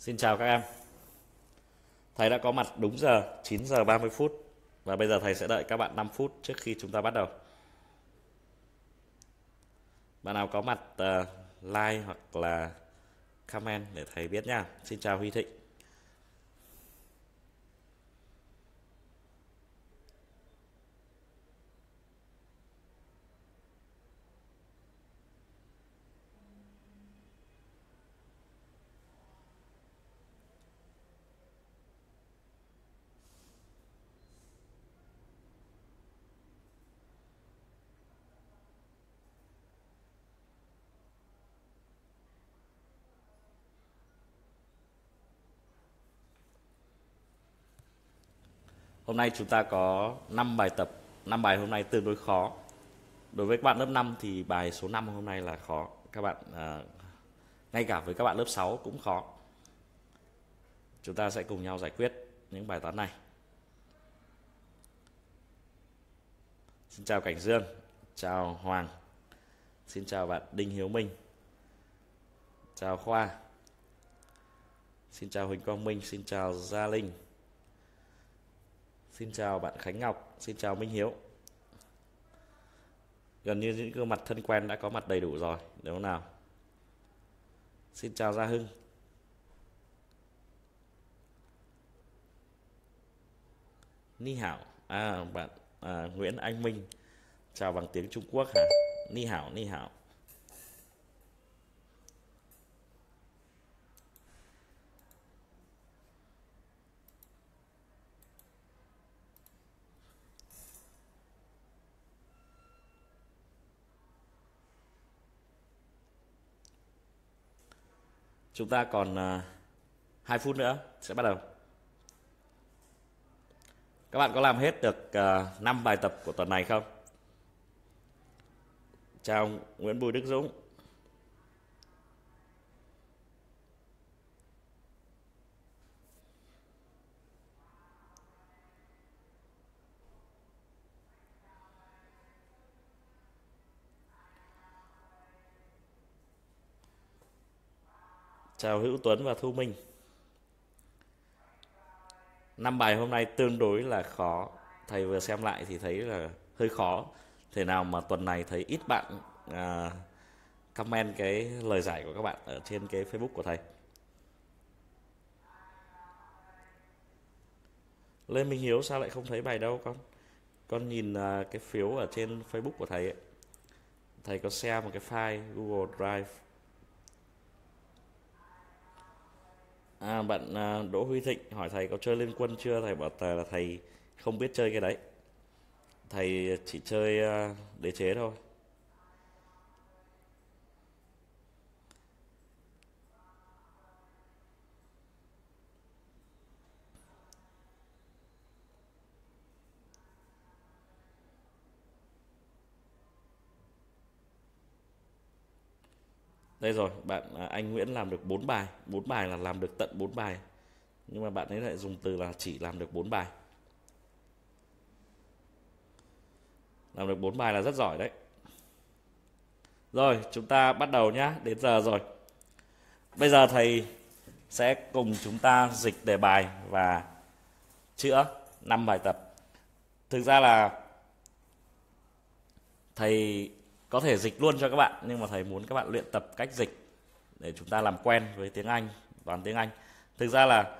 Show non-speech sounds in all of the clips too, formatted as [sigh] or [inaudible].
Xin chào các em Thầy đã có mặt đúng giờ 9 giờ 30 phút Và bây giờ thầy sẽ đợi các bạn 5 phút trước khi chúng ta bắt đầu Bạn nào có mặt uh, like hoặc là comment để thầy biết nha Xin chào Huy Thịnh Hôm nay chúng ta có 5 bài tập, 5 bài hôm nay tương đối khó. Đối với các bạn lớp 5 thì bài số 5 hôm nay là khó. Các bạn à, ngay cả với các bạn lớp 6 cũng khó. Chúng ta sẽ cùng nhau giải quyết những bài toán này. Xin chào Cảnh Dương, chào Hoàng. Xin chào bạn Đinh Hiếu Minh. Chào Khoa. Xin chào Huỳnh Quang Minh, xin chào Gia Linh. Xin chào bạn Khánh Ngọc, xin chào Minh Hiếu. Gần như những gương mặt thân quen đã có mặt đầy đủ rồi, nếu nào? Xin chào Gia Hưng. Ni hảo. À bạn à, Nguyễn Anh Minh. Chào bằng tiếng Trung Quốc hả? Ni hảo, ni hảo. Chúng ta còn uh, phút nữa sẽ bắt đầu. Các bạn có làm hết được uh, bài tập của tuần này không? Chào Nguyễn Bùi Đức Dũng. Chào Hữu Tuấn và Thu Minh. Năm bài hôm nay tương đối là khó. Thầy vừa xem lại thì thấy là hơi khó. Thế nào mà tuần này thấy ít bạn à, comment cái lời giải của các bạn ở trên cái Facebook của thầy. Lê Minh Hiếu sao lại không thấy bài đâu con? Con nhìn à, cái phiếu ở trên Facebook của thầy ấy. Thầy có share một cái file Google Drive À, bạn à, Đỗ Huy Thịnh hỏi thầy có chơi Liên Quân chưa? Thầy bảo thầy là thầy không biết chơi cái đấy. Thầy chỉ chơi à, đế chế thôi. đây rồi bạn à, anh Nguyễn làm được 4 bài 4 bài là làm được tận 4 bài nhưng mà bạn ấy lại dùng từ là chỉ làm được 4 bài làm được 4 bài là rất giỏi đấy rồi chúng ta bắt đầu nhá đến giờ rồi bây giờ thầy sẽ cùng chúng ta dịch đề bài và chữa 5 bài tập thực ra là thầy có thể dịch luôn cho các bạn nhưng mà thầy muốn các bạn luyện tập cách dịch để chúng ta làm quen với tiếng Anh toàn tiếng Anh thực ra là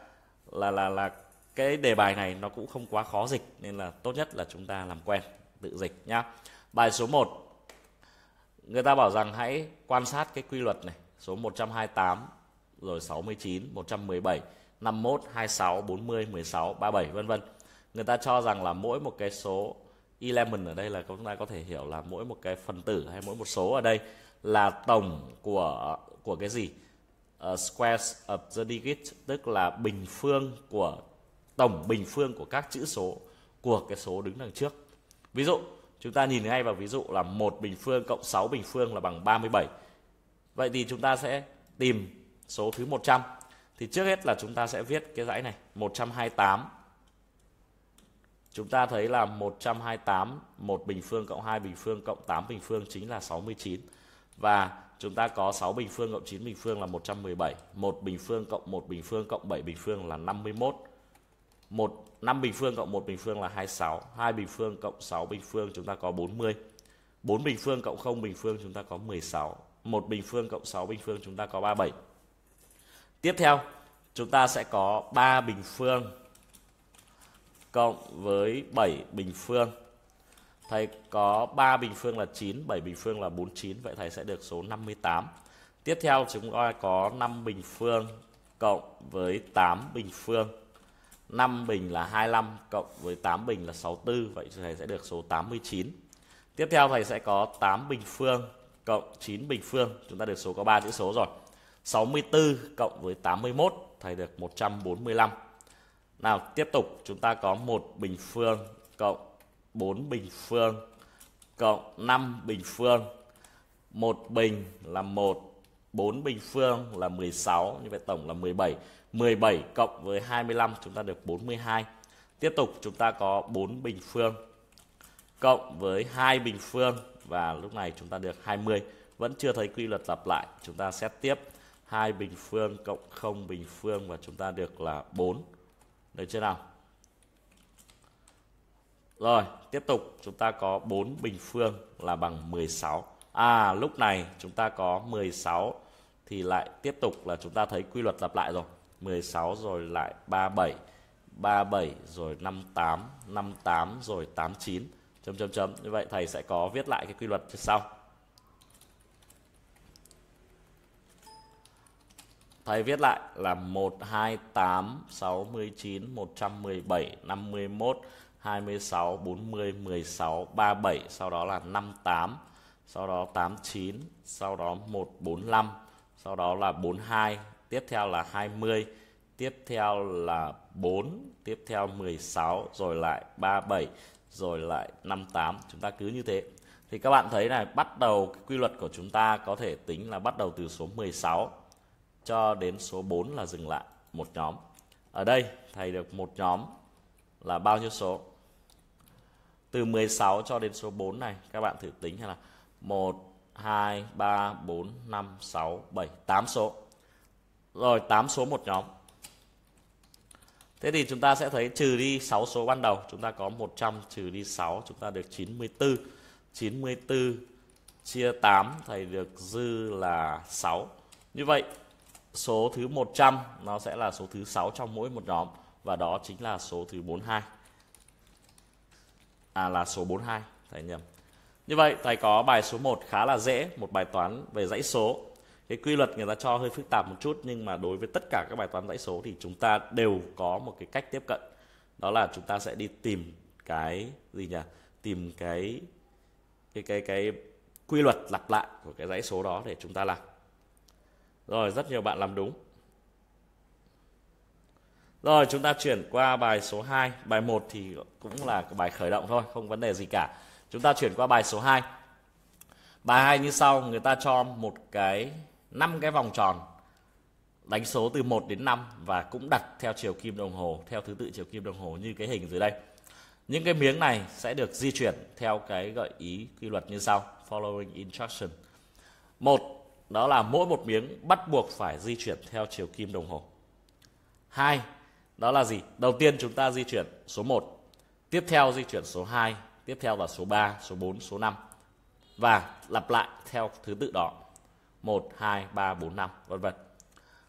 là là là cái đề bài này nó cũng không quá khó dịch nên là tốt nhất là chúng ta làm quen tự dịch nhá bài số 1 người ta bảo rằng hãy quan sát cái quy luật này số 128 rồi 69 117 51 26 40 16 37 vân vân người ta cho rằng là mỗi một cái số element ở đây là chúng ta có thể hiểu là mỗi một cái phần tử hay mỗi một số ở đây là tổng của của cái gì uh, squares of the digit tức là bình phương của tổng bình phương của các chữ số của cái số đứng đằng trước ví dụ chúng ta nhìn ngay vào ví dụ là một bình phương cộng 6 bình phương là bằng 37 vậy thì chúng ta sẽ tìm số thứ 100 thì trước hết là chúng ta sẽ viết cái dãy này 128 Chúng ta thấy là 128 1 bình phương cộng 2 bình phương cộng 8 bình phương chính là 69 và chúng ta có 6 bình phương cộng 9 bình phương là 117, 1 bình phương cộng 1 bình phương cộng 7 bình phương là 51. 1 5 bình phương cộng 1 bình phương là 26, 2 bình phương cộng 6 bình phương chúng ta có 40. 4 bình phương cộng 0 bình phương chúng ta có 16, 1 bình phương cộng 6 bình phương chúng ta có 37. Tiếp theo, chúng ta sẽ có 3 bình phương cộng với 7 bình phương. Thầy có 3 bình phương là 9, 7 bình phương là 49, vậy thầy sẽ được số 58. Tiếp theo chúng ta có 5 bình phương cộng với 8 bình phương. 5 bình là 25 cộng với 8 bình là 64, vậy thầy sẽ được số 89. Tiếp theo thầy sẽ có 8 bình phương cộng 9 bình phương, chúng ta được số có 3 chữ số rồi. 64 cộng với 81 thầy được 145. Nào tiếp tục chúng ta có một bình phương cộng 4 bình phương cộng 5 bình phương. một bình là 1, 4 bình phương là 16, như vậy tổng là 17. 17 cộng với 25 chúng ta được 42. Tiếp tục chúng ta có 4 bình phương cộng với 2 bình phương và lúc này chúng ta được 20. Vẫn chưa thấy quy luật lặp lại, chúng ta xét tiếp 2 bình phương cộng 0 bình phương và chúng ta được là 4 được chưa nào rồi tiếp tục chúng ta có 4 bình phương là bằng 16 à lúc này chúng ta có 16 thì lại tiếp tục là chúng ta thấy quy luật lặp lại rồi 16 rồi lại 37 37 rồi 58 58 rồi 89 chấm chấm chấm như vậy thầy sẽ có viết lại cái quy luật sau thầy viết lại là 128 69 117 51 26 40 16 37 sau đó là 58 sau đó 89 sau đó 145 sau đó là 42 tiếp theo là 20 tiếp theo là 4 tiếp theo 16 rồi lại 37 rồi lại 58 chúng ta cứ như thế thì các bạn thấy này bắt đầu quy luật của chúng ta có thể tính là bắt đầu từ số 16 cho đến số 4 là dừng lại một nhóm. Ở đây thầy được một nhóm là bao nhiêu số? Từ 16 cho đến số 4 này các bạn thử tính hay là 1 2 3 4 5 6 7 8 số. Rồi 8 số một nhóm. Thế thì chúng ta sẽ thấy trừ đi 6 số ban đầu, chúng ta có 100 trừ đi 6, chúng ta được 94. 94 chia 8 thầy được dư là 6. Như vậy số thứ 100 nó sẽ là số thứ 6 trong mỗi một nhóm và đó chính là số thứ 42 à là số 42 thầy nhầm như vậy thầy có bài số 1 khá là dễ một bài toán về dãy số cái quy luật người ta cho hơi phức tạp một chút nhưng mà đối với tất cả các bài toán dãy số thì chúng ta đều có một cái cách tiếp cận đó là chúng ta sẽ đi tìm cái gì nhỉ tìm cái cái cái cái quy luật lặp lại của cái dãy số đó để chúng ta làm rồi, rất nhiều bạn làm đúng. Rồi, chúng ta chuyển qua bài số 2. Bài 1 thì cũng là bài khởi động thôi, không vấn đề gì cả. Chúng ta chuyển qua bài số 2. Bài 2 như sau, người ta cho một cái năm cái vòng tròn đánh số từ 1 đến 5 và cũng đặt theo chiều kim đồng hồ, theo thứ tự chiều kim đồng hồ như cái hình dưới đây. Những cái miếng này sẽ được di chuyển theo cái gợi ý quy luật như sau, following instruction. Một đó là mỗi một miếng bắt buộc phải di chuyển theo chiều kim đồng hồ. Hai, đó là gì? Đầu tiên chúng ta di chuyển số 1, tiếp theo di chuyển số 2, tiếp theo là số 3, số 4, số 5 và lặp lại theo thứ tự đó. 1 2 3 4 5 vân vân.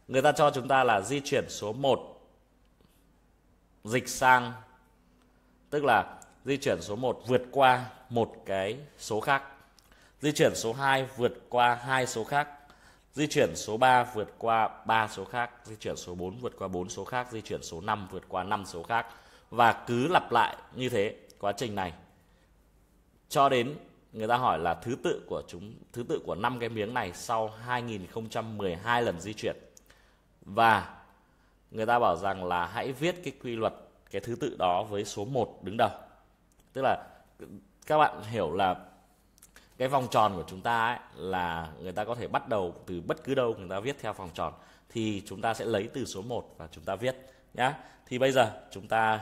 Người ta cho chúng ta là di chuyển số 1 dịch sang tức là di chuyển số 1 vượt qua một cái số khác Di chuyển số 2 vượt qua hai số khác. Di chuyển số 3 vượt qua ba số khác, di chuyển số 4 vượt qua bốn số khác, di chuyển số 5 vượt qua năm số khác và cứ lặp lại như thế quá trình này cho đến người ta hỏi là thứ tự của chúng thứ tự của năm cái miếng này sau 2012 lần di chuyển và người ta bảo rằng là hãy viết cái quy luật cái thứ tự đó với số 1 đứng đầu tức là các bạn hiểu là cái vòng tròn của chúng ta ấy, là người ta có thể bắt đầu từ bất cứ đâu người ta viết theo vòng tròn thì chúng ta sẽ lấy từ số 1 và chúng ta viết nhá thì bây giờ chúng ta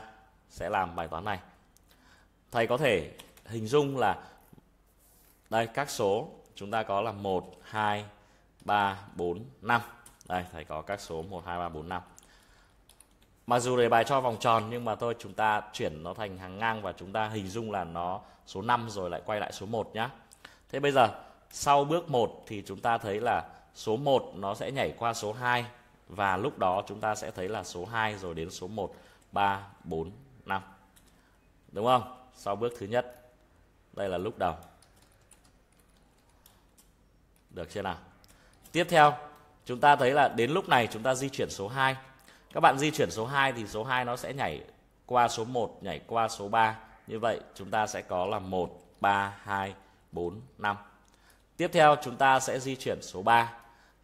sẽ làm bài toán này thầy có thể hình dung là đây các số chúng ta có là 1 2 3 4 5 đây thầy có các số 1 2 3 4 5 mặc dù đề bài cho vòng tròn nhưng mà thôi chúng ta chuyển nó thành hàng ngang và chúng ta hình dung là nó số 5 rồi lại quay lại số 1 nhá Thế bây giờ sau bước 1 thì chúng ta thấy là số 1 nó sẽ nhảy qua số 2 và lúc đó chúng ta sẽ thấy là số 2 rồi đến số 1 3 4 5. Đúng không? Sau bước thứ nhất. Đây là lúc đầu. Được chưa nào? Tiếp theo, chúng ta thấy là đến lúc này chúng ta di chuyển số 2. Các bạn di chuyển số 2 thì số 2 nó sẽ nhảy qua số 1, nhảy qua số 3. Như vậy chúng ta sẽ có là 1 3 2 4, 5. Tiếp theo chúng ta sẽ di chuyển số 3.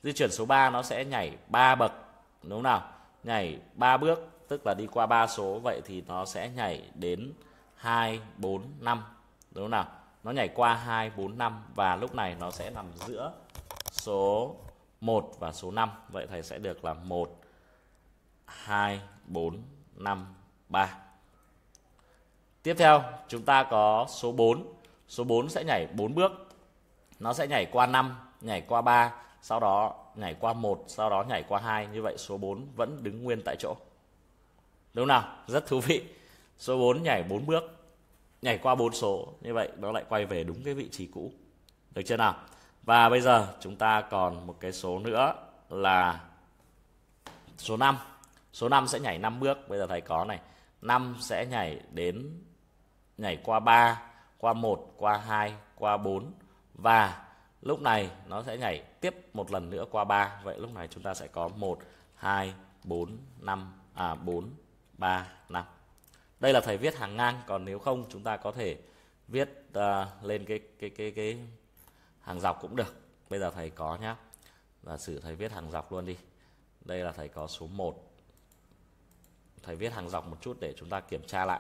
Di chuyển số 3 nó sẽ nhảy 3 bậc đúng không nào? Nhảy 3 bước tức là đi qua 3 số vậy thì nó sẽ nhảy đến 2, 4, 5 đúng không nào? Nó nhảy qua 2, 4, 5 và lúc này nó sẽ nằm giữa số 1 và số 5. Vậy thầy sẽ được là 1, 2, 4, 5, 3. Tiếp theo chúng ta có số 4 số 4 sẽ nhảy 4 bước nó sẽ nhảy qua 5 nhảy qua 3 sau đó nhảy qua 1 sau đó nhảy qua 2 như vậy số 4 vẫn đứng nguyên tại chỗ đúng nào rất thú vị số 4 nhảy 4 bước nhảy qua 4 số như vậy nó lại quay về đúng cái vị trí cũ được chưa nào và bây giờ chúng ta còn một cái số nữa là số 5 số 5 sẽ nhảy 5 bước bây giờ thầy có này 5 sẽ nhảy đến nhảy qua 3 qua 1, qua 2, qua 4 và lúc này nó sẽ nhảy tiếp một lần nữa qua 3. Vậy lúc này chúng ta sẽ có 1 2 4 5 à 4 3 5. Đây là thầy viết hàng ngang, còn nếu không chúng ta có thể viết uh, lên cái cái cái cái hàng dọc cũng được. Bây giờ thầy có nhá. Giả sử thầy viết hàng dọc luôn đi. Đây là thầy có số 1. Thầy viết hàng dọc một chút để chúng ta kiểm tra lại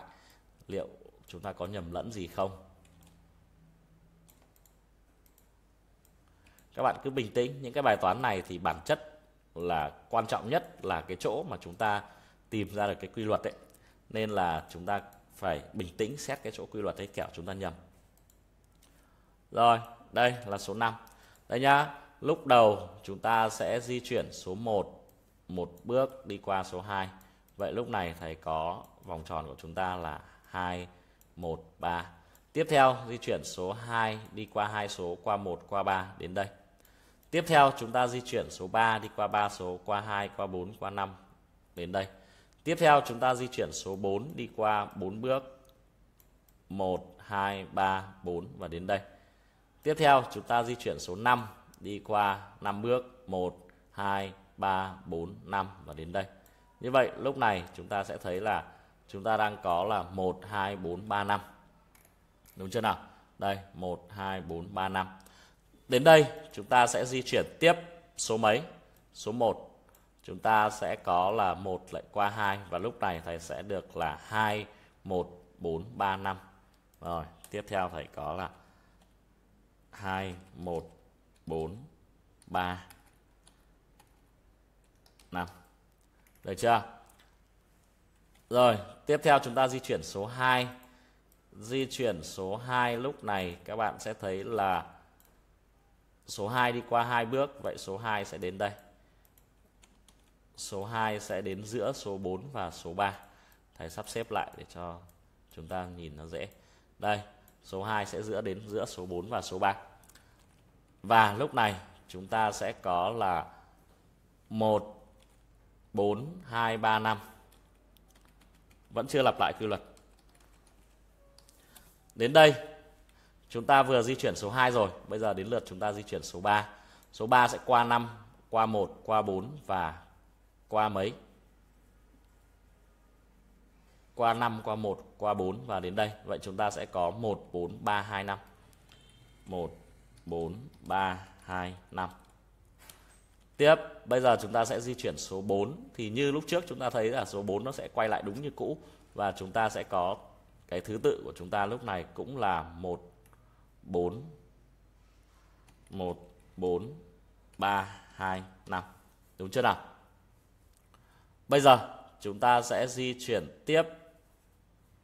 liệu chúng ta có nhầm lẫn gì không. các bạn cứ bình tĩnh những cái bài toán này thì bản chất là quan trọng nhất là cái chỗ mà chúng ta tìm ra được cái quy luật ấy nên là chúng ta phải bình tĩnh xét cái chỗ quy luật ấy kẻo chúng ta nhầm rồi đây là số 5 đây nhá lúc đầu chúng ta sẽ di chuyển số 1 một bước đi qua số 2 vậy lúc này thầy có vòng tròn của chúng ta là 2 1 3 tiếp theo di chuyển số 2 đi qua hai số qua 1 qua 3 đến đây Tiếp theo chúng ta di chuyển số 3 đi qua 3 số, qua 2, qua 4, qua 5 đến đây. Tiếp theo chúng ta di chuyển số 4 đi qua 4 bước. 1, 2, 3, 4 và đến đây. Tiếp theo chúng ta di chuyển số 5 đi qua 5 bước. 1, 2, 3, 4, 5 và đến đây. Như vậy lúc này chúng ta sẽ thấy là chúng ta đang có là 1, 2, 4, 3, 5. Đúng chưa nào? Đây, 1, 2, 4, 3, 5. Đến đây chúng ta sẽ di chuyển tiếp số mấy? Số 1. Chúng ta sẽ có là 1 lại qua 2 và lúc này thầy sẽ được là 2 1 4 3 5. Rồi, tiếp theo thầy có là 2 1 4 3 5. Được chưa? Rồi, tiếp theo chúng ta di chuyển số 2. Di chuyển số 2 lúc này các bạn sẽ thấy là Số 2 đi qua hai bước, vậy số 2 sẽ đến đây. Số 2 sẽ đến giữa số 4 và số 3. Thầy sắp xếp lại để cho chúng ta nhìn nó dễ. Đây, số 2 sẽ giữa đến giữa số 4 và số 3. Và lúc này chúng ta sẽ có là 1 4 2 3 5. Vẫn chưa lặp lại quy luật. Đến đây Chúng ta vừa di chuyển số 2 rồi, bây giờ đến lượt chúng ta di chuyển số 3. Số 3 sẽ qua 5, qua 1, qua 4 và qua mấy? Qua 5, qua 1, qua 4 và đến đây. Vậy chúng ta sẽ có 1 4 3 2 5. 1 4 3 2 5. Tiếp, bây giờ chúng ta sẽ di chuyển số 4 thì như lúc trước chúng ta thấy là số 4 nó sẽ quay lại đúng như cũ và chúng ta sẽ có cái thứ tự của chúng ta lúc này cũng là 1 4 1 4 3 2 5 đúng chưa nào bây giờ chúng ta sẽ di chuyển tiếp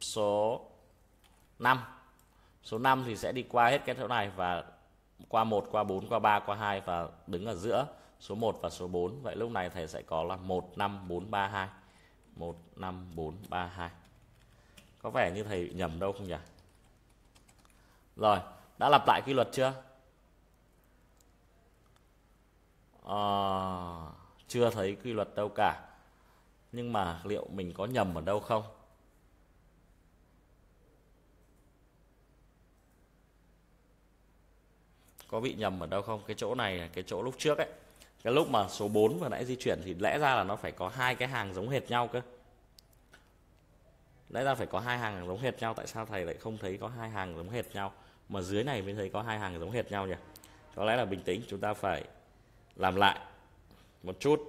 số 5 số 5 thì sẽ đi qua hết cái chỗ này và qua 1 qua 4 qua 3 qua 2 và đứng ở giữa số 1 và số 4 vậy lúc này thầy sẽ có là 15432 15432 có vẻ như thầy bị nhầm đâu không nhỉ rồi đã lặp lại quy luật chưa à, chưa thấy quy luật đâu cả nhưng mà liệu mình có nhầm ở đâu không có bị nhầm ở đâu không cái chỗ này cái chỗ lúc trước ấy cái lúc mà số 4 vừa nãy di chuyển thì lẽ ra là nó phải có hai cái hàng giống hệt nhau cơ lẽ ra phải có hai hàng giống hệt nhau tại sao thầy lại không thấy có hai hàng giống hệt nhau mà dưới này mình thấy có hai hàng giống hệt nhau nhỉ có lẽ là bình tĩnh chúng ta phải làm lại một chút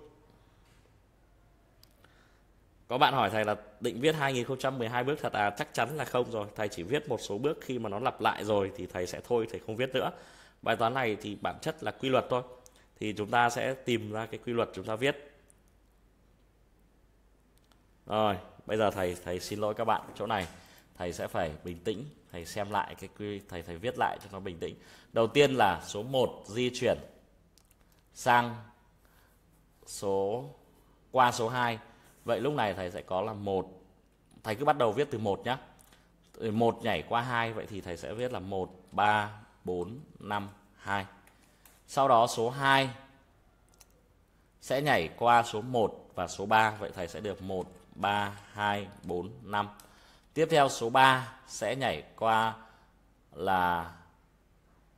có bạn hỏi thầy là định viết 2012 bước thật à chắc chắn là không rồi thầy chỉ viết một số bước khi mà nó lặp lại rồi thì thầy sẽ thôi thầy không viết nữa bài toán này thì bản chất là quy luật thôi thì chúng ta sẽ tìm ra cái quy luật chúng ta viết rồi bây giờ thầy thầy xin lỗi các bạn chỗ này thầy sẽ phải bình tĩnh thầy xem lại cái quy thầy thầy viết lại cho nó bình tĩnh đầu tiên là số 1 di chuyển sang số qua số 2 vậy lúc này thầy sẽ có là một thầy cứ bắt đầu viết từ một nhá một nhảy qua hai vậy thì thầy sẽ viết là một ba bốn năm hai sau đó số 2 sẽ nhảy qua số 1 và số 3 vậy thầy sẽ được 1 3 2 4 5 tiếp theo số 3 sẽ nhảy qua là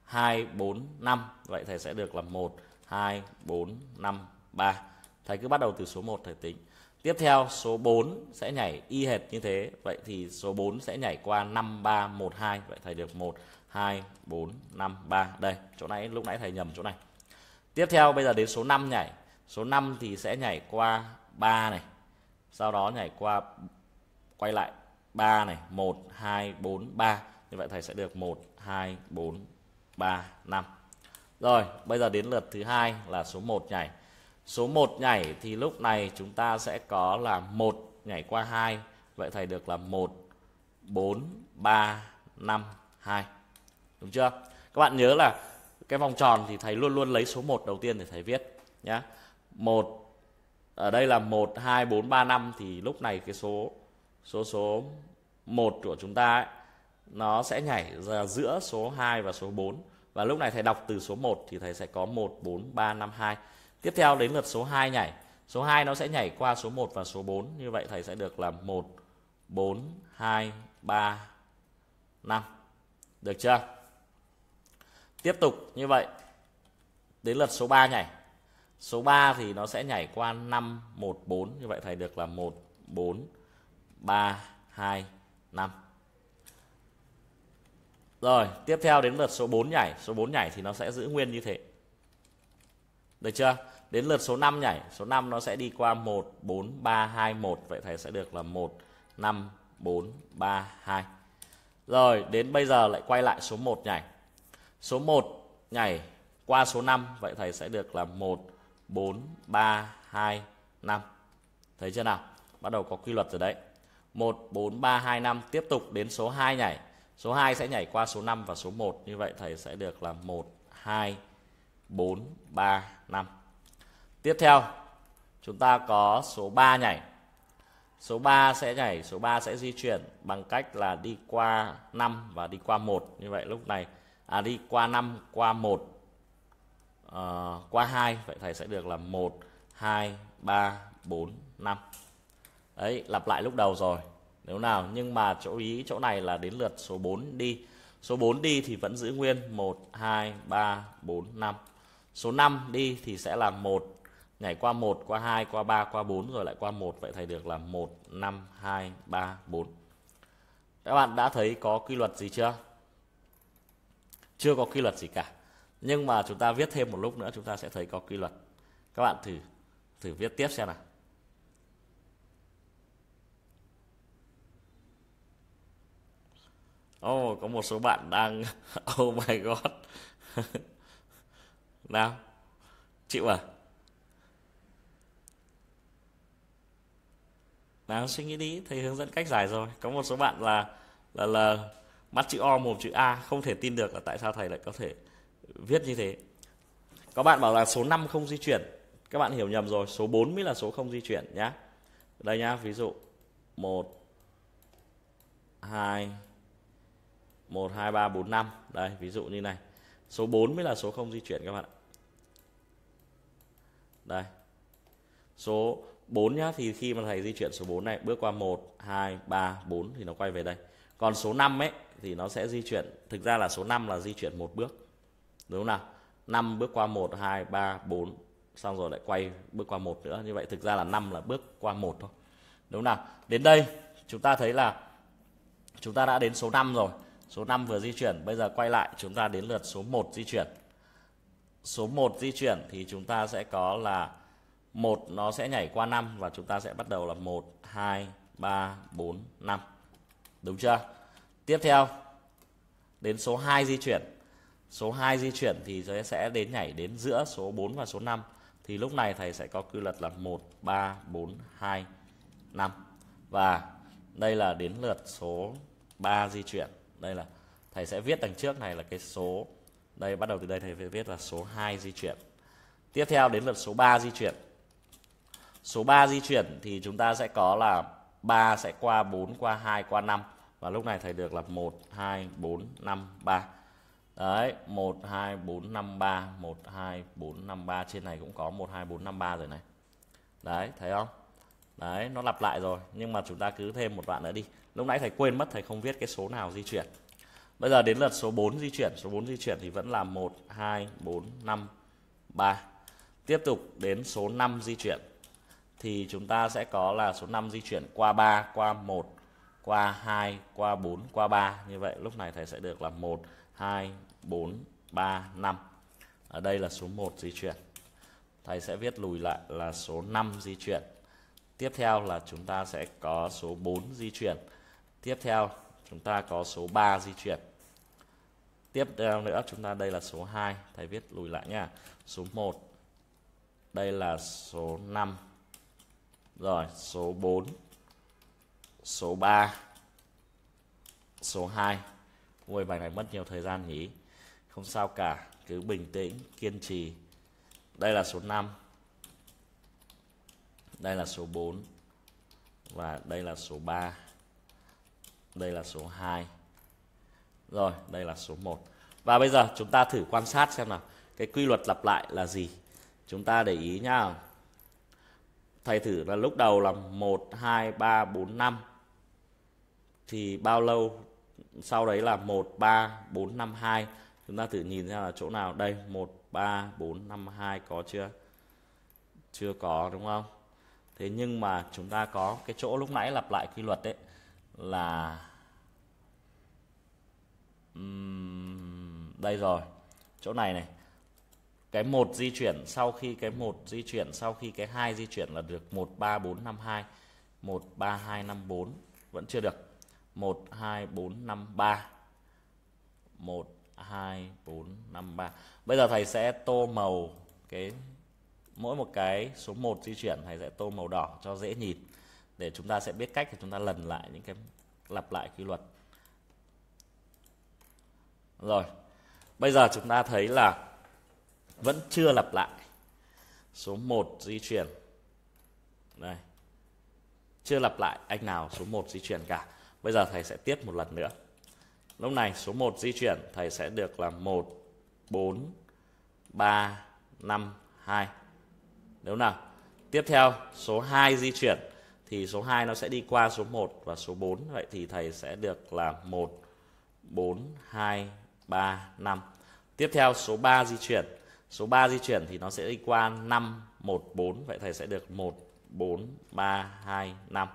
2 4 5 vậy thầy sẽ được là 1 2 4 5 3 thầy cứ bắt đầu từ số 1 thầy tính tiếp theo số 4 sẽ nhảy y hệt như thế vậy thì số 4 sẽ nhảy qua 5 3 1 2 vậy thầy được 1 2 4 5 3 đây chỗ nãy lúc nãy thầy nhầm chỗ này tiếp theo bây giờ đến số 5 nhảy số 5 thì sẽ nhảy qua 3 này sau đó nhảy qua quay lại 3 này 1 2 4 3 như vậy thầy sẽ được 1 2 4 3 5 rồi bây giờ đến lượt thứ hai là số 1 nhảy số 1 nhảy thì lúc này chúng ta sẽ có là 1 nhảy qua 2 vậy thầy được là 1 4 3 5 2 đúng chưa các bạn nhớ là cái vòng tròn thì thầy luôn luôn lấy số 1 đầu tiên để thầy viết nhá 1 ở đây là 1 2 4 3 5 thì lúc này cái số số số 1 của chúng ta ấy, nó sẽ nhảy ra giữa số 2 và số 4 và lúc này thầy đọc từ số 1 thì thầy sẽ có 1 4 3 5 2. Tiếp theo đến lượt số 2 nhảy. Số 2 nó sẽ nhảy qua số 1 và số 4, như vậy thầy sẽ được là 1 4 2 3 5. Được chưa? Tiếp tục như vậy. Đến lượt số 3 nhảy. Số 3 thì nó sẽ nhảy qua 5 1 4, như vậy thầy được là 1 4 3 2 5 rồi tiếp theo đến lượt số 4 nhảy số 4 nhảy thì nó sẽ giữ nguyên như thế được chưa đến lượt số 5 nhảy số 5 nó sẽ đi qua 1 4 3 2 1 vậy thầy sẽ được là 1 5 4 3 2 rồi đến bây giờ lại quay lại số 1 nhảy số 1 nhảy qua số 5 vậy thầy sẽ được là 1 4 3 2 5 thấy chưa nào bắt đầu có quy luật rồi đấy 1 4 3 2 5 tiếp tục đến số 2 nhảy. Số 2 sẽ nhảy qua số 5 và số 1 như vậy thầy sẽ được là 1 2 4 3 5. Tiếp theo chúng ta có số 3 nhảy. Số 3 sẽ nhảy, số 3 sẽ di chuyển bằng cách là đi qua 5 và đi qua 1. Như vậy lúc này à đi qua 5 qua 1 uh, ờ, qua 2 vậy thầy sẽ được là 1 2 3 4 5 đấy lặp lại lúc đầu rồi nếu nào nhưng mà chỗ ý chỗ này là đến lượt số 4 đi số 4 đi thì vẫn giữ nguyên 1 2 3 4 5 số 5 đi thì sẽ là 1 nhảy qua 1 qua 2 qua 3 qua 4 rồi lại qua 1 vậy thầy được là 1 5 2 3 4 các bạn đã thấy có quy luật gì chưa chưa có quy luật gì cả nhưng mà chúng ta viết thêm một lúc nữa chúng ta sẽ thấy có quy luật các bạn thử thử viết tiếp xem nào oh, có một số bạn đang [laughs] oh my god [laughs] nào chịu à nào suy nghĩ đi thầy hướng dẫn cách giải rồi có một số bạn là là là mắt chữ o một chữ a không thể tin được là tại sao thầy lại có thể viết như thế các bạn bảo là số 5 không di chuyển các bạn hiểu nhầm rồi số 4 mới là số không di chuyển nhá đây nhá ví dụ 1 2 1 2 3 4 5 đây ví dụ như này số 4 mới là số không di chuyển các bạn ạ đây số 4 nhá thì khi mà thầy di chuyển số 4 này bước qua 1 2 3 4 thì nó quay về đây còn số 5 ấy thì nó sẽ di chuyển thực ra là số 5 là di chuyển một bước đúng không nào 5 bước qua 1 2 3 4 xong rồi lại quay bước qua một nữa như vậy thực ra là 5 là bước qua một thôi đúng không nào đến đây chúng ta thấy là chúng ta đã đến số 5 rồi Số 5 vừa di chuyển, bây giờ quay lại chúng ta đến lượt số 1 di chuyển. Số 1 di chuyển thì chúng ta sẽ có là một nó sẽ nhảy qua 5 và chúng ta sẽ bắt đầu là 1 2 3 4 5. Đúng chưa? Tiếp theo đến số 2 di chuyển. Số 2 di chuyển thì sẽ đến nhảy đến giữa số 4 và số 5 thì lúc này thầy sẽ có quy luật là 1 3 4 2 5. Và đây là đến lượt số 3 di chuyển đây là thầy sẽ viết đằng trước này là cái số đây bắt đầu từ đây thầy sẽ viết là số 2 di chuyển tiếp theo đến lượt số 3 di chuyển số 3 di chuyển thì chúng ta sẽ có là 3 sẽ qua 4 qua 2 qua 5 và lúc này thầy được là 1 2 4 5 3 Đấy, 1 2 4 5 3, 1 2 4 5 3 trên này cũng có 1 2 4 5 3 rồi này. Đấy, thấy không? Đấy, nó lặp lại rồi, nhưng mà chúng ta cứ thêm một đoạn nữa đi lúc nãy thầy quên mất thầy không viết cái số nào di chuyển bây giờ đến lượt số 4 di chuyển số 4 di chuyển thì vẫn là 1 2 4 5 3 tiếp tục đến số 5 di chuyển thì chúng ta sẽ có là số 5 di chuyển qua 3 qua 1 qua 2 qua 4 qua 3 như vậy lúc này thầy sẽ được là 1 2 4 3 5 ở đây là số 1 di chuyển thầy sẽ viết lùi lại là số 5 di chuyển tiếp theo là chúng ta sẽ có số 4 di chuyển tiếp theo chúng ta có số 3 di chuyển tiếp theo nữa chúng ta đây là số 2 thầy viết lùi lại nha số 1 đây là số 5 rồi số 4 số 3 số 2 Ôi bài này mất nhiều thời gian nhỉ Không sao cả Cứ bình tĩnh kiên trì Đây là số 5 Đây là số 4 Và đây là số 3 đây là số 2 rồi đây là số 1 và bây giờ chúng ta thử quan sát xem nào cái quy luật lặp lại là gì chúng ta để ý nhá thầy thử là lúc đầu là 1 2 3 4 5 thì bao lâu sau đấy là 1 3 4 5 2 chúng ta thử nhìn ra là chỗ nào đây 1 3 4 5 2 có chưa chưa có đúng không thế nhưng mà chúng ta có cái chỗ lúc nãy lặp lại quy luật đấy là đây rồi chỗ này này cái một di chuyển sau khi cái một di chuyển sau khi cái hai di chuyển là được một ba bốn năm hai một ba hai năm bốn vẫn chưa được một hai bốn năm ba một hai bốn năm ba bây giờ thầy sẽ tô màu cái mỗi một cái số 1 di chuyển thầy sẽ tô màu đỏ cho dễ nhìn để chúng ta sẽ biết cách để chúng ta lần lại những cái lặp lại quy luật rồi bây giờ chúng ta thấy là vẫn chưa lặp lại số 1 di chuyển đây chưa lặp lại anh nào số 1 di chuyển cả bây giờ thầy sẽ tiếp một lần nữa lúc này số 1 di chuyển thầy sẽ được là 1 4 3 5 2 đúng nào tiếp theo số 2 di chuyển thì số 2 nó sẽ đi qua số 1 và số 4 vậy thì thầy sẽ được là 1 4 2 3 5 tiếp theo số 3 di chuyển số 3 di chuyển thì nó sẽ đi qua 5 1 4 vậy thầy sẽ được 1 4 3 2 5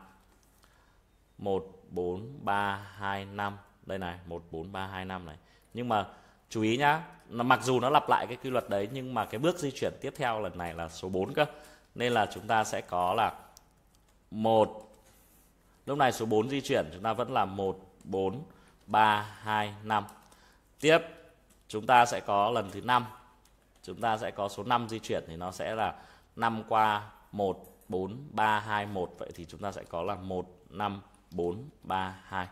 1 4 3 2 5 đây này 1 4 3 2 5 này nhưng mà chú ý nhá mặc dù nó lặp lại cái quy luật đấy nhưng mà cái bước di chuyển tiếp theo lần này là số 4 cơ nên là chúng ta sẽ có là 1 Lúc này số 4 di chuyển chúng ta vẫn là 1 4 3 2 5. Tiếp chúng ta sẽ có lần thứ 5. Chúng ta sẽ có số 5 di chuyển thì nó sẽ là 5 qua 1 4 3 2 1 vậy thì chúng ta sẽ có là 1 5 4 3 2.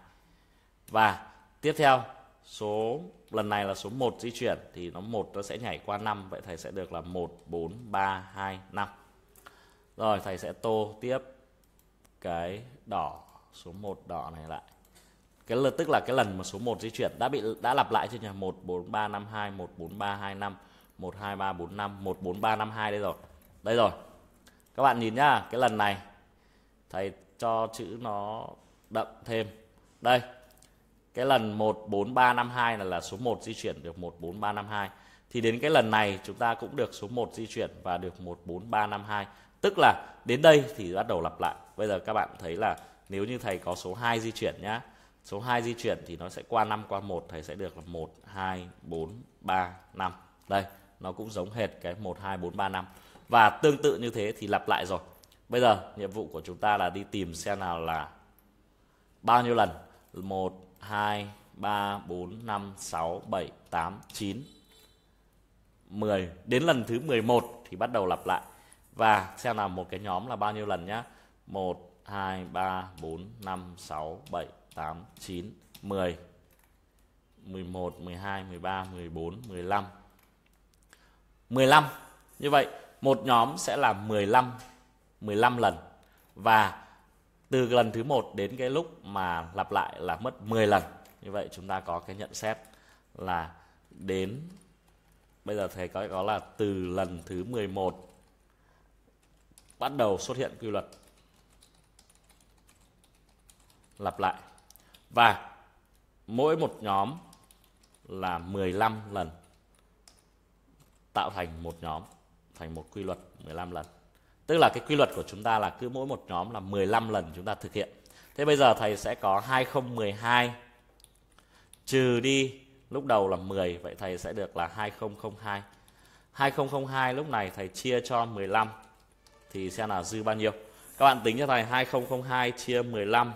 Và tiếp theo số lần này là số 1 di chuyển thì nó 1 nó sẽ nhảy qua 5 vậy thầy sẽ được là 1 4 3 2 5. Rồi thầy sẽ tô tiếp cái đỏ số 1 đỏ này lại cái là tức là cái lần mà số 1 di chuyển đã bị đã lặp lại chưa nhỉ 14352 14325 12345 14352 đây rồi đây rồi các bạn nhìn nhá cái lần này thầy cho chữ nó đậm thêm đây cái lần 14352 là là số 1 di chuyển được 14352 thì đến cái lần này chúng ta cũng được số 1 di chuyển và được 14352 tức là đến đây thì bắt đầu lặp lại bây giờ các bạn thấy là nếu như thầy có số 2 di chuyển nhá số 2 di chuyển thì nó sẽ qua 5 qua 1 thầy sẽ được là 1 2 4 3 5 đây nó cũng giống hệt cái 1 2 4 3 5 và tương tự như thế thì lặp lại rồi bây giờ nhiệm vụ của chúng ta là đi tìm xem nào là bao nhiêu lần 1 2 3 4 5 6 7 8 9 10 đến lần thứ 11 thì bắt đầu lặp lại và xem là một cái nhóm là bao nhiêu lần nhá 1 2 3 4 5 6 7 8 9 10 11 12 13 14 15 15 như vậy một nhóm sẽ là 15 15 lần và từ lần thứ một đến cái lúc mà lặp lại là mất 10 lần như vậy chúng ta có cái nhận xét là đến bây giờ thầy có có là từ lần thứ 11 bắt đầu xuất hiện quy luật lặp lại và mỗi một nhóm là 15 lần tạo thành một nhóm thành một quy luật 15 lần tức là cái quy luật của chúng ta là cứ mỗi một nhóm là 15 lần chúng ta thực hiện thế bây giờ thầy sẽ có 2012 trừ đi lúc đầu là 10 vậy thầy sẽ được là 2002 2002 lúc này thầy chia cho 15 thì xem là dư bao nhiêu các bạn tính cho thầy 2002 chia 15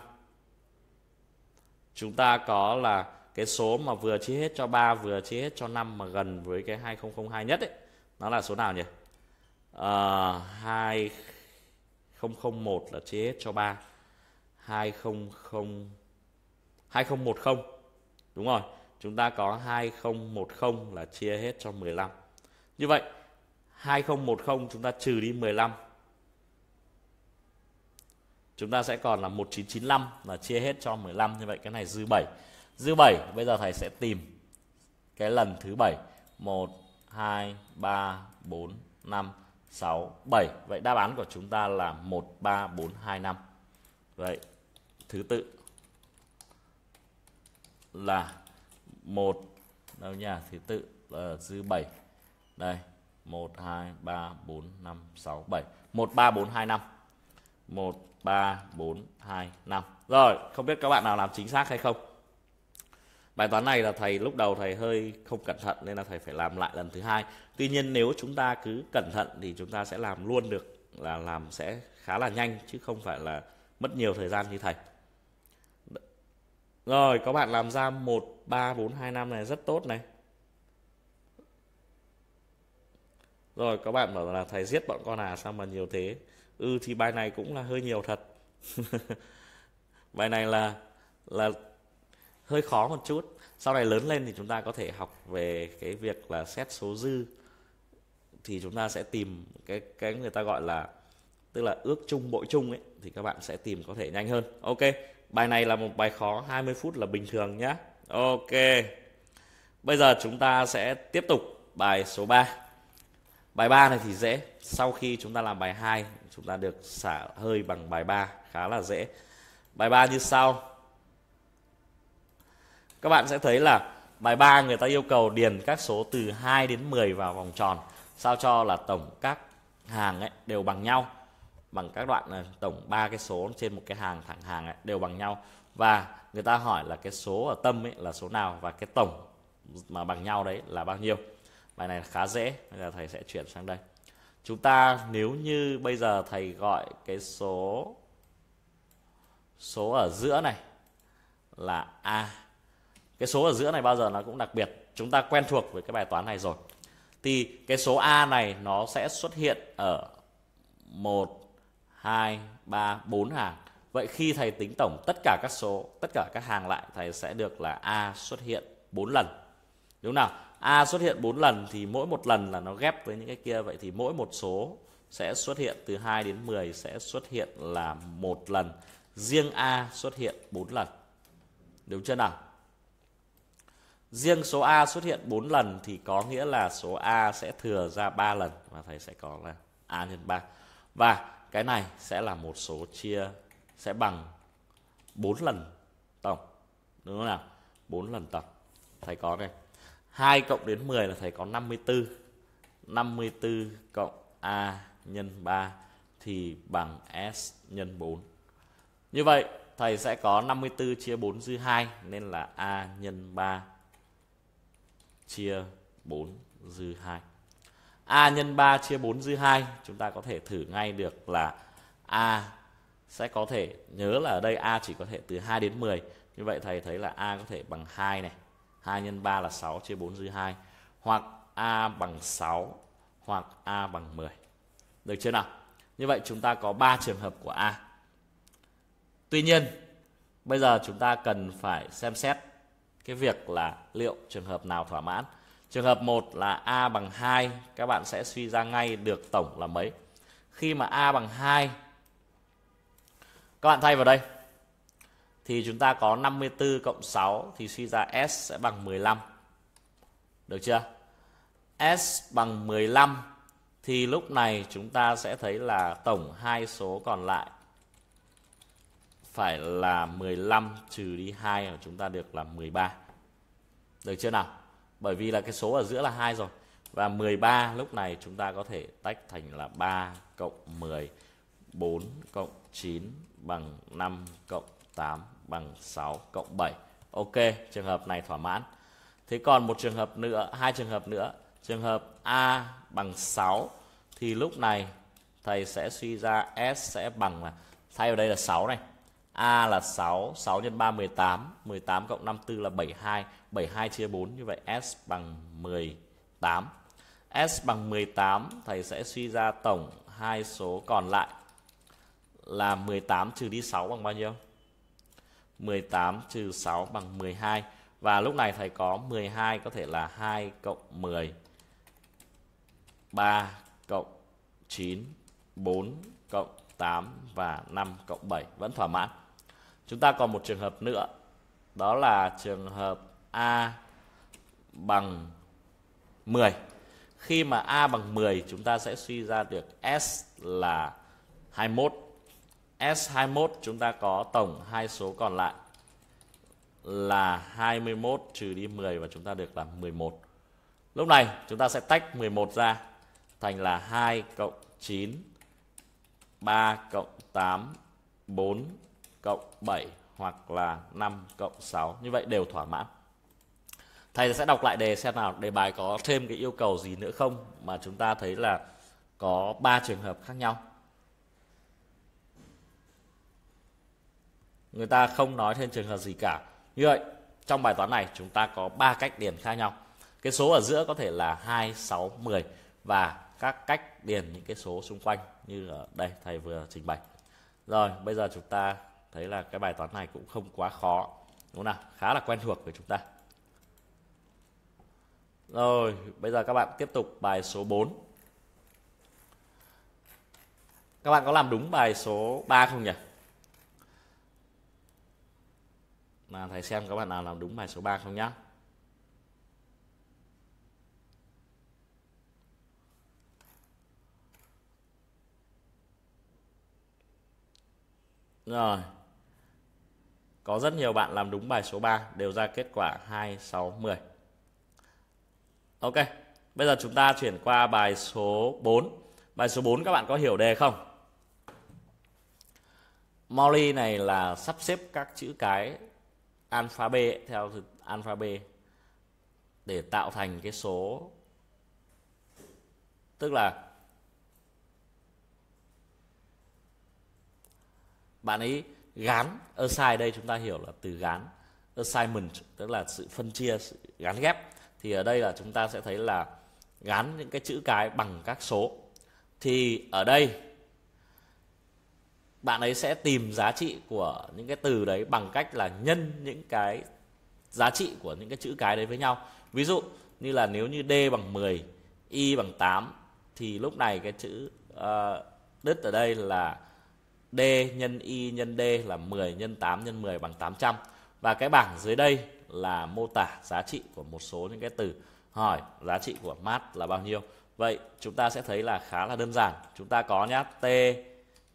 chúng ta có là cái số mà vừa chia hết cho 3 vừa chia hết cho 5 mà gần với cái 2002 nhất ấy nó là số nào nhỉ à, ờ, 2001 là chia hết cho 3 2000 2010 đúng rồi chúng ta có 2010 là chia hết cho 15 như vậy 2010 chúng ta trừ đi 15 chúng ta sẽ còn là 1995 là chia hết cho 15 như vậy cái này dư 7 dư 7 bây giờ thầy sẽ tìm cái lần thứ 7 1 2 3 4 5 6 7 vậy đáp án của chúng ta là 1 3 4 2 5 vậy thứ tự là 1 đâu nhỉ thứ tự là dư 7 đây 1 2 3 4 5 6 7 1 3 4 2 5 1 3 4 2 5. Rồi, không biết các bạn nào làm chính xác hay không. Bài toán này là thầy lúc đầu thầy hơi không cẩn thận nên là thầy phải làm lại lần thứ hai. Tuy nhiên nếu chúng ta cứ cẩn thận thì chúng ta sẽ làm luôn được là làm sẽ khá là nhanh chứ không phải là mất nhiều thời gian như thầy. Rồi, các bạn làm ra 1 3 4 2 5 này rất tốt này. Rồi các bạn bảo là thầy giết bọn con à sao mà nhiều thế ừ thì bài này cũng là hơi nhiều thật [laughs] bài này là là hơi khó một chút sau này lớn lên thì chúng ta có thể học về cái việc là xét số dư thì chúng ta sẽ tìm cái cái người ta gọi là tức là ước chung bội chung ấy thì các bạn sẽ tìm có thể nhanh hơn ok bài này là một bài khó 20 phút là bình thường nhá ok bây giờ chúng ta sẽ tiếp tục bài số 3 Bài 3 này thì dễ. Sau khi chúng ta làm bài 2, chúng ta được xả hơi bằng bài 3 khá là dễ. Bài 3 như sau. Các bạn sẽ thấy là bài 3 người ta yêu cầu điền các số từ 2 đến 10 vào vòng tròn sao cho là tổng các hàng ấy đều bằng nhau bằng các đoạn là ờ, tổng ba cái số trên một cái hàng thẳng hàng ấy, đều bằng nhau và người ta hỏi là cái số ở tâm ấy là số nào và cái tổng mà bằng nhau đấy là bao nhiêu bài này khá dễ bây giờ thầy sẽ chuyển sang đây chúng ta nếu như bây giờ thầy gọi cái số số ở giữa này là a cái số ở giữa này bao giờ nó cũng đặc biệt chúng ta quen thuộc với cái bài toán này rồi thì cái số a này nó sẽ xuất hiện ở một, hai, ba, bốn hàng vậy khi thầy tính tổng tất cả các số tất cả các hàng lại thầy sẽ được là a xuất hiện bốn lần đúng nào A xuất hiện 4 lần thì mỗi một lần là nó ghép với những cái kia vậy thì mỗi một số sẽ xuất hiện từ 2 đến 10 sẽ xuất hiện là một lần. Riêng A xuất hiện 4 lần. Đúng chưa nào? Riêng số A xuất hiện 4 lần thì có nghĩa là số A sẽ thừa ra 3 lần và thầy sẽ có là A nhân 3. Và cái này sẽ là một số chia sẽ bằng 4 lần tổng. Đúng không nào? 4 lần tổng. Thầy có đây. 2 cộng đến 10 là thầy có 54. 54 cộng A nhân 3 thì bằng S nhân 4. Như vậy thầy sẽ có 54 chia 4 dư 2 nên là A nhân 3 chia 4 dư 2. A nhân 3 chia 4 dư 2 chúng ta có thể thử ngay được là A sẽ có thể nhớ là ở đây A chỉ có thể từ 2 đến 10. Như vậy thầy thấy là A có thể bằng 2 này 2 x 3 là 6 chia 4 dưới 2 hoặc A bằng 6 hoặc A bằng 10. Được chưa nào? Như vậy chúng ta có 3 trường hợp của A. Tuy nhiên, bây giờ chúng ta cần phải xem xét cái việc là liệu trường hợp nào thỏa mãn. Trường hợp 1 là A bằng 2, các bạn sẽ suy ra ngay được tổng là mấy. Khi mà A bằng 2, các bạn thay vào đây, thì chúng ta có 54 cộng 6 thì suy ra S sẽ bằng 15. Được chưa? S bằng 15 thì lúc này chúng ta sẽ thấy là tổng hai số còn lại phải là 15 trừ đi 2 mà chúng ta được là 13. Được chưa nào? Bởi vì là cái số ở giữa là 2 rồi. Và 13 lúc này chúng ta có thể tách thành là 3 cộng 10, 4 cộng 9 bằng 5 cộng 8 bằng 6 cộng 7. Ok, trường hợp này thỏa mãn. Thế còn một trường hợp nữa, hai trường hợp nữa. Trường hợp A bằng 6 thì lúc này thầy sẽ suy ra S sẽ bằng là thay vào đây là 6 này. A là 6, 6 x 3 18, 18 cộng 54 là 72, 72 chia 4 như vậy S bằng 18. S bằng 18 thầy sẽ suy ra tổng hai số còn lại là 18 trừ đi 6 bằng bao nhiêu? 18 trừ 6 bằng 12. Và lúc này thầy có 12 có thể là 2 cộng 10, 3 cộng 9, 4 cộng 8 và 5 cộng 7 vẫn thỏa mãn. Chúng ta còn một trường hợp nữa. Đó là trường hợp A bằng 10. Khi mà A bằng 10 chúng ta sẽ suy ra được S là 21 S21 chúng ta có tổng hai số còn lại là 21 trừ đi 10 và chúng ta được là 11. Lúc này chúng ta sẽ tách 11 ra thành là 2 cộng 9, 3 cộng 8, 4 cộng 7 hoặc là 5 cộng 6. Như vậy đều thỏa mãn. Thầy sẽ đọc lại đề xem nào đề bài có thêm cái yêu cầu gì nữa không mà chúng ta thấy là có 3 trường hợp khác nhau. người ta không nói thêm trường hợp gì cả như vậy trong bài toán này chúng ta có ba cách điền khác nhau cái số ở giữa có thể là 2, 6, 10 và các cách điền những cái số xung quanh như ở đây thầy vừa trình bày rồi bây giờ chúng ta thấy là cái bài toán này cũng không quá khó đúng không nào khá là quen thuộc với chúng ta rồi bây giờ các bạn tiếp tục bài số 4 các bạn có làm đúng bài số 3 không nhỉ là thầy xem các bạn nào làm đúng bài số 3 không nhá Rồi. Có rất nhiều bạn làm đúng bài số 3 đều ra kết quả 2 6 10. Ok. Bây giờ chúng ta chuyển qua bài số 4. Bài số 4 các bạn có hiểu đề không? Molly này là sắp xếp các chữ cái alpha b theo alpha b để tạo thành cái số tức là bạn ấy gán assign đây chúng ta hiểu là từ gán assignment tức là sự phân chia sự gán ghép thì ở đây là chúng ta sẽ thấy là gán những cái chữ cái bằng các số thì ở đây bạn ấy sẽ tìm giá trị của những cái từ đấy bằng cách là nhân những cái giá trị của những cái chữ cái đấy với nhau ví dụ như là nếu như d bằng 10 y bằng 8 thì lúc này cái chữ uh, đứt ở đây là d nhân y nhân d là 10 nhân 8 nhân 10 bằng 800 và cái bảng dưới đây là mô tả giá trị của một số những cái từ hỏi giá trị của mát là bao nhiêu vậy chúng ta sẽ thấy là khá là đơn giản chúng ta có nhá t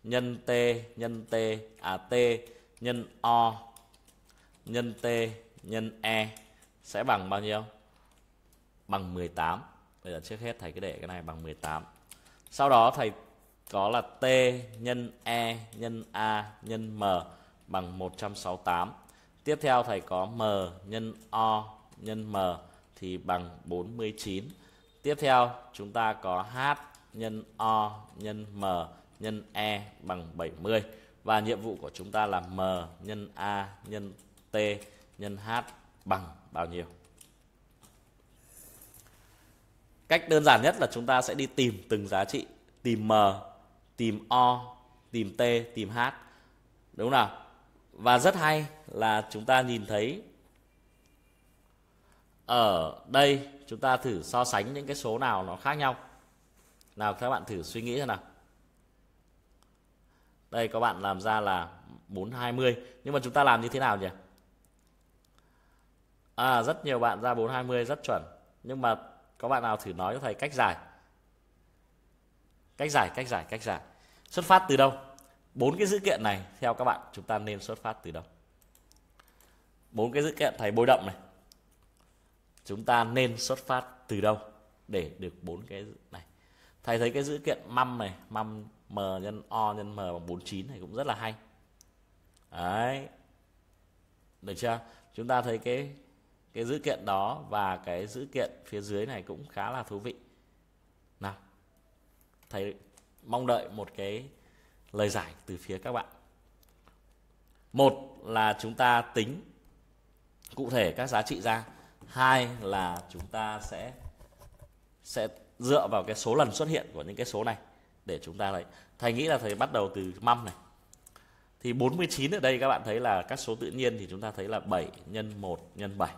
nhân t nhân t à t nhân o nhân t nhân e sẽ bằng bao nhiêu? Bằng 18. Bây giờ trước hết thầy cứ để cái này bằng 18. Sau đó thầy có là t nhân e nhân a nhân m bằng 168. Tiếp theo thầy có m nhân o nhân m thì bằng 49. Tiếp theo chúng ta có h nhân o nhân m nhân E bằng 70 và nhiệm vụ của chúng ta là M nhân A nhân T nhân H bằng bao nhiêu. Cách đơn giản nhất là chúng ta sẽ đi tìm từng giá trị, tìm M, tìm O, tìm T, tìm H. Đúng không nào? Và rất hay là chúng ta nhìn thấy ở đây chúng ta thử so sánh những cái số nào nó khác nhau. Nào các bạn thử suy nghĩ xem nào đây các bạn làm ra là 420 nhưng mà chúng ta làm như thế nào nhỉ à rất nhiều bạn ra 420 rất chuẩn nhưng mà có bạn nào thử nói cho thầy cách giải cách giải cách giải cách giải xuất phát từ đâu bốn cái dữ kiện này theo các bạn chúng ta nên xuất phát từ đâu bốn cái dữ kiện thầy bôi động này chúng ta nên xuất phát từ đâu để được bốn cái này thầy thấy cái dữ kiện mâm này mâm m nhân o nhân m bằng 49 này cũng rất là hay đấy được chưa chúng ta thấy cái cái dữ kiện đó và cái dữ kiện phía dưới này cũng khá là thú vị nào thầy mong đợi một cái lời giải từ phía các bạn một là chúng ta tính cụ thể các giá trị ra hai là chúng ta sẽ sẽ dựa vào cái số lần xuất hiện của những cái số này để chúng ta lại thầy nghĩ là thầy bắt đầu từ mâm này thì 49 ở đây các bạn thấy là các số tự nhiên thì chúng ta thấy là 7 nhân 1 nhân 7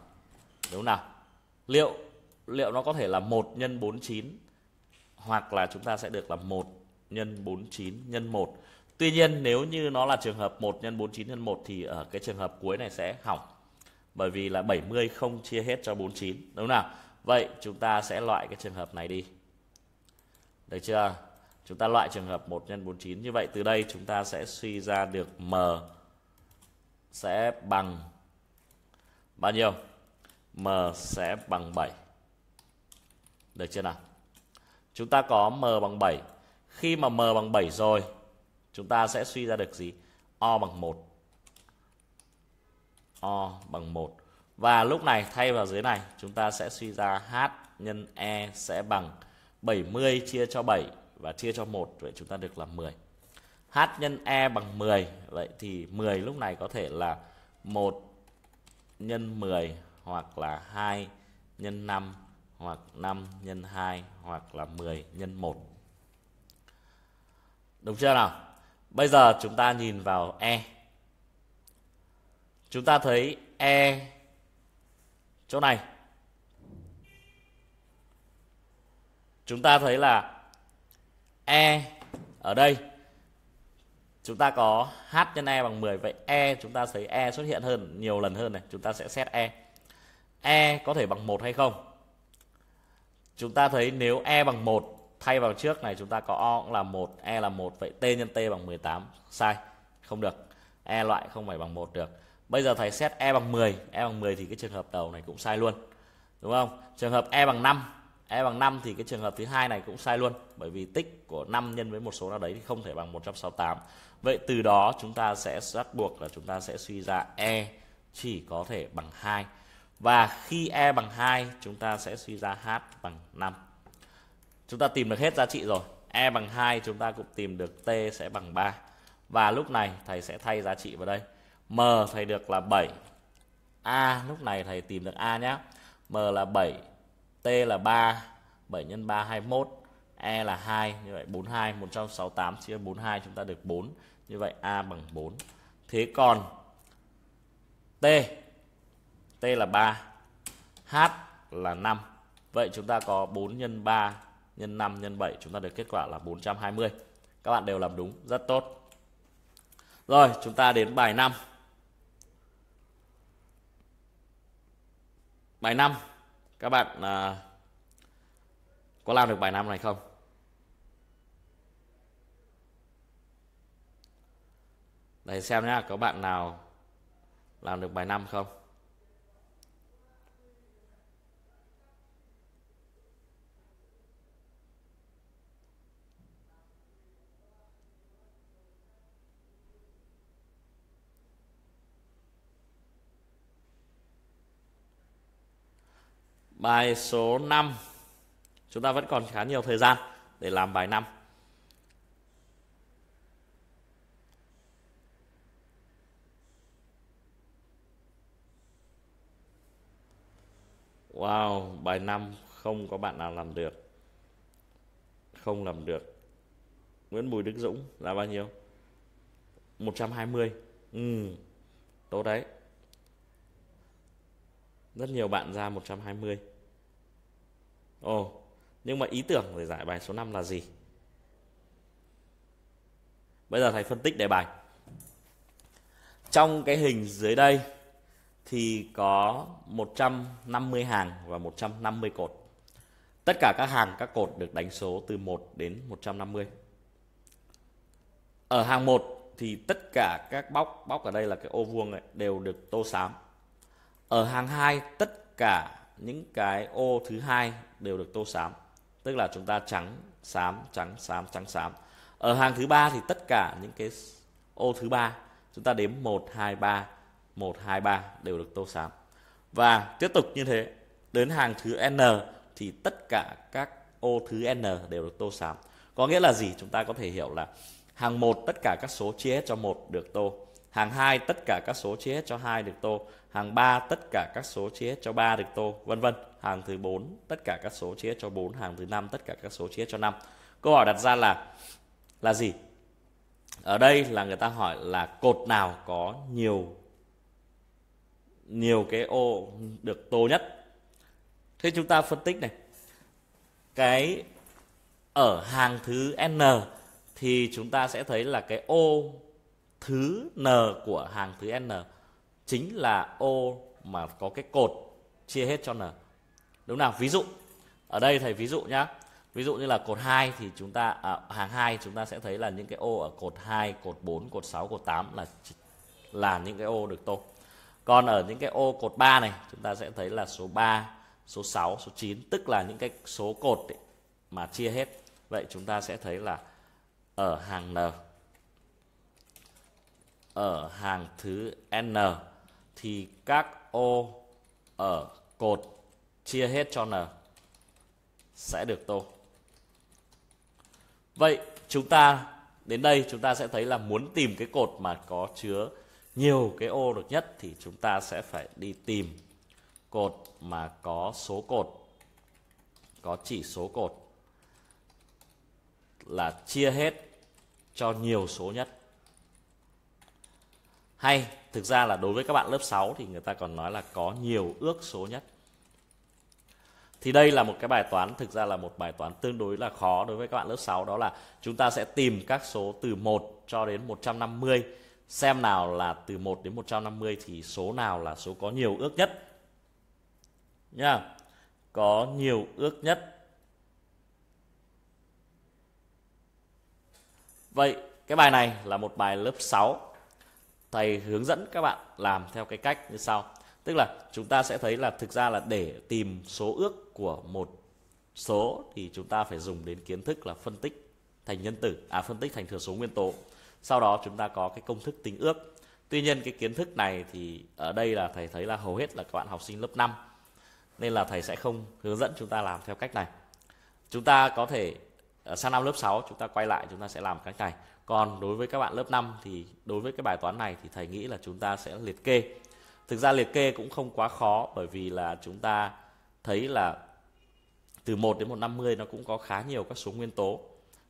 đúng nào liệu liệu nó có thể là 1 nhân 49 hoặc là chúng ta sẽ được là 1 nhân 49 nhân 1 Tuy nhiên nếu như nó là trường hợp 1 nhân 49 nhân 1 thì ở cái trường hợp cuối này sẽ hỏng. Bởi vì là 70 không chia hết cho 49, đúng nào? Vậy chúng ta sẽ loại cái trường hợp này đi. Được chưa? Chúng ta loại trường hợp 1 x 49 như vậy từ đây chúng ta sẽ suy ra được M sẽ bằng bao nhiêu? M sẽ bằng 7. Được chưa nào? Chúng ta có M bằng 7. Khi mà M bằng 7 rồi, chúng ta sẽ suy ra được gì? O bằng 1. O bằng 1. Và lúc này thay vào dưới này, chúng ta sẽ suy ra H nhân E sẽ bằng 70 chia cho 7 và chia cho một vậy chúng ta được là 10. H nhân E bằng 10. Vậy thì 10 lúc này có thể là 1 nhân 10 hoặc là 2 nhân 5 hoặc 5 nhân 2 hoặc là 10 nhân 1. Đúng chưa nào? Bây giờ chúng ta nhìn vào E. Chúng ta thấy E chỗ này. Chúng ta thấy là E ở đây chúng ta có H nhân E bằng 10 vậy E chúng ta thấy E xuất hiện hơn nhiều lần hơn này chúng ta sẽ xét E E có thể bằng 1 hay không chúng ta thấy nếu E bằng 1 thay vào trước này chúng ta có O cũng là 1 E là 1 vậy T nhân T bằng 18 sai không được E loại không phải bằng 1 được bây giờ thầy xét E bằng 10 E bằng 10 thì cái trường hợp đầu này cũng sai luôn đúng không trường hợp E bằng 5 e bằng 5 thì cái trường hợp thứ hai này cũng sai luôn bởi vì tích của 5 nhân với một số nào đấy thì không thể bằng 168 vậy từ đó chúng ta sẽ bắt buộc là chúng ta sẽ suy ra e chỉ có thể bằng 2 và khi e bằng 2 chúng ta sẽ suy ra h bằng 5 chúng ta tìm được hết giá trị rồi e bằng 2 chúng ta cũng tìm được t sẽ bằng 3 và lúc này thầy sẽ thay giá trị vào đây m thầy được là 7 a lúc này thầy tìm được a nhé m là 7 T là 3 7 x 3 21 E là 2 như vậy 42 168 chia 42 chúng ta được 4 như vậy A bằng 4 thế còn T T là 3 H là 5 vậy chúng ta có 4 x 3 x 5 x 7 chúng ta được kết quả là 420 các bạn đều làm đúng rất tốt rồi chúng ta đến bài 5 bài 5 các bạn à, có làm được bài năm này không Để xem nhá, có bạn nào làm được bài năm không? Bài số 5 Chúng ta vẫn còn khá nhiều thời gian để làm bài 5 Wow, bài 5 không có bạn nào làm được Không làm được Nguyễn Bùi Đức Dũng là bao nhiêu? 120 Ừ, tốt đấy Rất nhiều bạn ra 120 Ồ, nhưng mà ý tưởng để giải bài số 5 là gì? Bây giờ thầy phân tích đề bài. Trong cái hình dưới đây thì có 150 hàng và 150 cột. Tất cả các hàng, các cột được đánh số từ 1 đến 150. Ở hàng 1 thì tất cả các bóc, bóc ở đây là cái ô vuông này, đều được tô xám. Ở hàng 2 tất cả những cái ô thứ hai đều được tô xám tức là chúng ta trắng xám trắng xám trắng xám ở hàng thứ ba thì tất cả những cái ô thứ ba chúng ta đếm 1 2 3 1 2 3 đều được tô xám và tiếp tục như thế đến hàng thứ n thì tất cả các ô thứ n đều được tô xám có nghĩa là gì chúng ta có thể hiểu là hàng một tất cả các số chia hết cho một được tô hàng 2 tất cả các số chia hết cho 2 được tô hàng 3 tất cả các số chia hết cho 3 được tô vân vân hàng thứ 4 tất cả các số chia hết cho 4 hàng thứ 5 tất cả các số chia hết cho 5 câu hỏi đặt ra là là gì ở đây là người ta hỏi là cột nào có nhiều nhiều cái ô được tô nhất thế chúng ta phân tích này cái ở hàng thứ n thì chúng ta sẽ thấy là cái ô thứ n của hàng thứ n chính là ô mà có cái cột chia hết cho n. Đúng nào? Ví dụ ở đây thầy ví dụ nhá. Ví dụ như là cột 2 thì chúng ta à, hàng 2 chúng ta sẽ thấy là những cái ô ở cột 2, cột 4, cột 6, cột 8 là là những cái ô được tô. Còn ở những cái ô cột 3 này chúng ta sẽ thấy là số 3, số 6, số 9 tức là những cái số cột ấy mà chia hết. Vậy chúng ta sẽ thấy là ở hàng N ở hàng thứ n thì các ô ở cột chia hết cho n sẽ được tô. Vậy chúng ta đến đây chúng ta sẽ thấy là muốn tìm cái cột mà có chứa nhiều cái ô được nhất thì chúng ta sẽ phải đi tìm cột mà có số cột có chỉ số cột là chia hết cho nhiều số nhất hay thực ra là đối với các bạn lớp 6 thì người ta còn nói là có nhiều ước số nhất thì đây là một cái bài toán thực ra là một bài toán tương đối là khó đối với các bạn lớp 6 đó là chúng ta sẽ tìm các số từ 1 cho đến 150 xem nào là từ 1 đến 150 thì số nào là số có nhiều ước nhất nha có nhiều ước nhất vậy cái bài này là một bài lớp 6 thầy hướng dẫn các bạn làm theo cái cách như sau tức là chúng ta sẽ thấy là thực ra là để tìm số ước của một số thì chúng ta phải dùng đến kiến thức là phân tích thành nhân tử à phân tích thành thừa số nguyên tố sau đó chúng ta có cái công thức tính ước tuy nhiên cái kiến thức này thì ở đây là thầy thấy là hầu hết là các bạn học sinh lớp 5 nên là thầy sẽ không hướng dẫn chúng ta làm theo cách này chúng ta có thể Ờ, sang năm lớp 6 chúng ta quay lại chúng ta sẽ làm cách này còn đối với các bạn lớp 5 thì đối với cái bài toán này thì thầy nghĩ là chúng ta sẽ liệt kê thực ra liệt kê cũng không quá khó bởi vì là chúng ta thấy là từ 1 đến 150 nó cũng có khá nhiều các số nguyên tố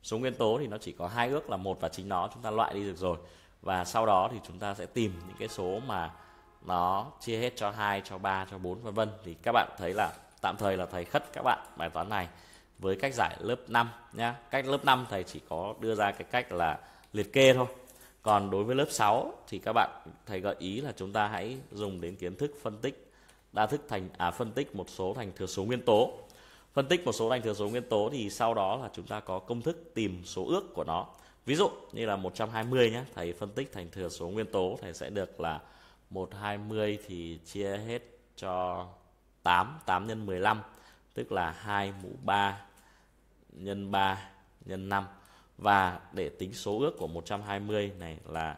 số nguyên tố thì nó chỉ có hai ước là một và chính nó chúng ta loại đi được rồi và sau đó thì chúng ta sẽ tìm những cái số mà nó chia hết cho hai cho ba cho bốn vân vân thì các bạn thấy là tạm thời là thầy khất các bạn bài toán này với cách giải lớp 5 nhá. Cách lớp 5 thầy chỉ có đưa ra cái cách là liệt kê thôi. Còn đối với lớp 6 thì các bạn thầy gợi ý là chúng ta hãy dùng đến kiến thức phân tích đa thức thành à phân tích một số thành thừa số nguyên tố. Phân tích một số thành thừa số nguyên tố thì sau đó là chúng ta có công thức tìm số ước của nó. Ví dụ như là 120 nhá thầy phân tích thành thừa số nguyên tố thầy sẽ được là 120 thì chia hết cho 8, 8 nhân 15 tức là 2 mũ 3 nhân 3 nhân 5 và để tính số ước của 120 này là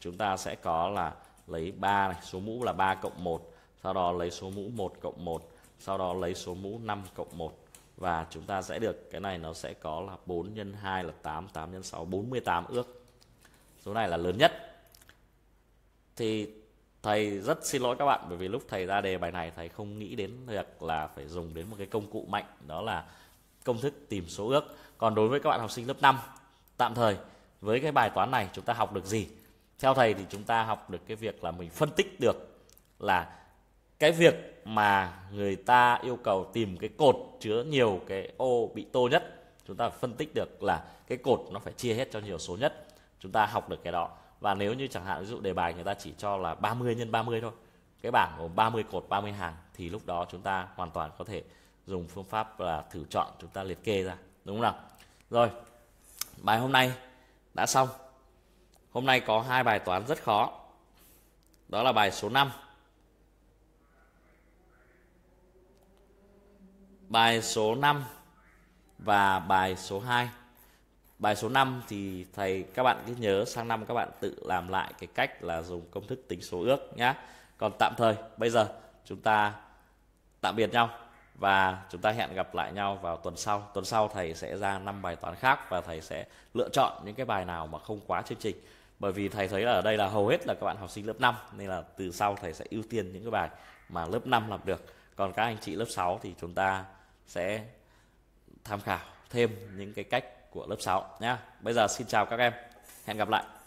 chúng ta sẽ có là lấy 3 này, số mũ là 3 cộng 1, sau đó lấy số mũ 1 cộng 1, sau đó lấy số mũ 5 cộng 1 và chúng ta sẽ được cái này nó sẽ có là 4 nhân 2 là 8, 8 nhân 6 48 ước. Số này là lớn nhất. Thì thầy rất xin lỗi các bạn bởi vì lúc thầy ra đề bài này thầy không nghĩ đến việc là phải dùng đến một cái công cụ mạnh đó là công thức tìm số ước còn đối với các bạn học sinh lớp 5 tạm thời với cái bài toán này chúng ta học được gì theo thầy thì chúng ta học được cái việc là mình phân tích được là cái việc mà người ta yêu cầu tìm cái cột chứa nhiều cái ô bị tô nhất chúng ta phân tích được là cái cột nó phải chia hết cho nhiều số nhất chúng ta học được cái đó và nếu như chẳng hạn ví dụ đề bài người ta chỉ cho là 30 nhân 30 thôi cái bảng gồm 30 cột 30 hàng thì lúc đó chúng ta hoàn toàn có thể dùng phương pháp là thử chọn chúng ta liệt kê ra đúng không nào rồi bài hôm nay đã xong hôm nay có hai bài toán rất khó đó là bài số 5 bài số 5 và bài số 2 Bài số 5 thì thầy các bạn cứ nhớ sang năm các bạn tự làm lại cái cách là dùng công thức tính số ước nhá. Còn tạm thời bây giờ chúng ta tạm biệt nhau và chúng ta hẹn gặp lại nhau vào tuần sau. Tuần sau thầy sẽ ra năm bài toán khác và thầy sẽ lựa chọn những cái bài nào mà không quá chương trình. Bởi vì thầy thấy là ở đây là hầu hết là các bạn học sinh lớp 5 nên là từ sau thầy sẽ ưu tiên những cái bài mà lớp 5 làm được. Còn các anh chị lớp 6 thì chúng ta sẽ tham khảo thêm những cái cách của lớp 6 nhé. Bây giờ xin chào các em. Hẹn gặp lại.